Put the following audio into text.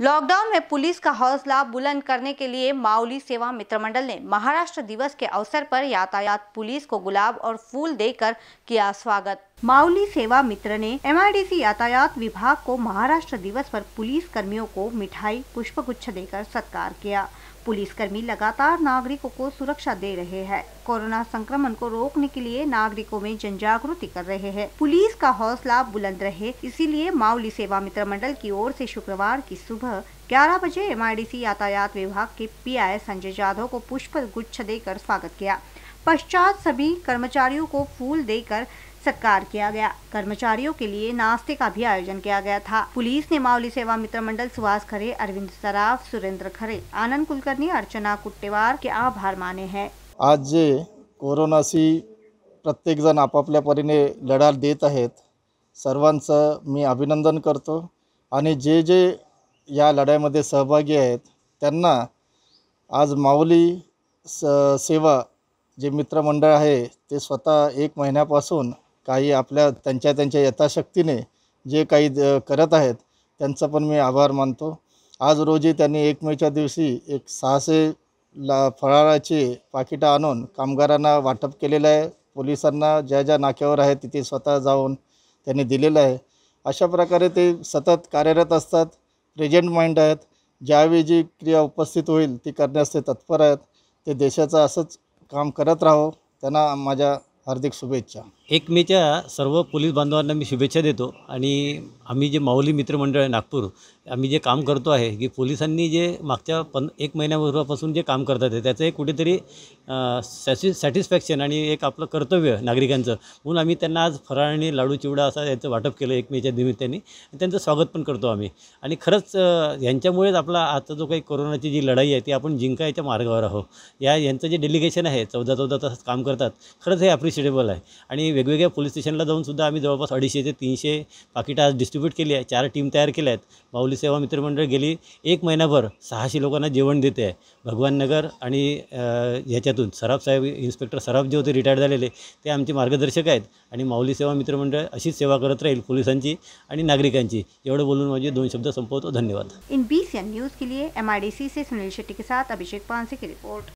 lockdown में police का हौसला बुलंद करने के लिए माउली सेवा मित्र मंडल ने महाराष्ट्र दिवस के अवसर पर यातायात पुलिस को गुलाब और फूल देकर किया स्वागत माउली सेवा मित्र ने एम यातायात विभाग को महाराष्ट्र दिवस पर पुलिस कर्मियों को मिठाई पुष्प गुच्छ देकर सत्कार किया पुलिस कर्मी लगातार नागरिकों को सुरक्षा दे रहे हैं कोरोना संक्रमण को रोकने के लिए नागरिकों में जन जागृति कर रहे हैं पुलिस का हौसला बुलंद रहे इसीलिए माउली सेवा मित्र मंडल की ओर से शुक्रवार की सुबह 11 बजे एम यातायात विभाग के पीआई संजय जाधव को पुष्प गुच्छ देकर स्वागत किया पश्चात सभी कर्मचारियों को फूल देकर सत्कार किया गया कर्मचारियों के लिए नाश्ते का भी आयोजन किया गया था पुलिस ने माउली सेवा मित्र मंडल सुहास खरे अरविंद सराफ सुरेंद्र खरे आनंद कुलकर्णी अर्चना कुट्टेवार के आभार माने हैं आज जे कोरोनाशी प्रत्येकजण आपापल्या परीने लढा देत आहेत सर्वांचं मी अभिनंदन करतो आणि जे जे या लढ्यामध्ये सहभागी आहेत त्यांना आज माऊली स सेवा जे मित्रमंडळ आहे ते स्वतः एक महिन्यापासून काही आपल्या त्यांच्या त्यांच्या यथाशक्तीने जे काही करत आहेत त्यांचा पण मी आभार मानतो आज रोजी त्यांनी एक मेच्या दिवशी एक सहाशे ला फराळाची पाकिटं आणून कामगारांना वाटप केलेलं आहे पोलिसांना ज्या ज्या नाक्यावर आहे तिथे स्वतः जाऊन त्यांनी दिलेलं आहे अशा प्रकारे ते सतत कार्यरत असतात प्रेजेंट माइंड आहेत ज्यावेळी जी क्रिया उपस्थित होईल ती करण्यास ते तत्पर आहेत ते देशाचं असंच काम करत राहो त्यांना माझ्या हार्दिक शुभेच्छा एक मेच्या सर्व पोलीस बांधवांना मी शुभेच्छा देतो आणि आम्ही जे माऊली मित्रमंडळ आहे नागपूर आम्ही जे काम करतो आहे की पोलिसांनी जे मागच्या पन एक महिन्यापूर्वापासून जे काम करतात आहे त्याचं एक कुठेतरी सॅसि सॅटिस्फॅक्शन आणि एक आपलं कर्तव्य नागरिकांचं म्हणून आम्ही त्यांना आज फराळ आणि लाडू चिवडा असा याचं वाटप केलं एक मेच्या निमित्ताने त्यांचं स्वागत पण करतो आम्ही आणि खरंच यांच्यामुळेच आपला आता जो काही कोरोनाची जी लढाई आहे ती आपण जिंकायच्या मार्गावर आहोत या यांचं जे डेलिगेशन आहे चौदा चौदा तास काम करतात खरंच हे अप्रिशिएटेबल आहे आणि वेगवेगळ्या पोलीस स्टेशनला जाऊनसुद्धा आम्ही जवळपास अडीचशे ते तीनशे पाकिटं आज डिस्ट्रीब्यूट केली आहे चार टीम तयार केल्या आहेत माऊली सेवा मित्रमंडळ गेली एक महिनाभर सहाशे लोकांना जेवण देते आहे भगवान नगर आणि ह्याच्यातून सराफ साहेब इन्स्पेक्टर सराफ जे होते रिटायर झालेले ते आमचे मार्गदर्शक आहेत आणि माऊली सेवा मित्रमंडळ अशीच सेवा करत राहील पोलिसांची आणि नागरिकांची एवढं बोलून माझे दोन शब्द संपवतो धन्यवाद इन बी सी एन न्यूज़ के लिए एम आई डी सी से सुनील शेट्टी के साथ अभिषेक पांसे की रिपोर्ट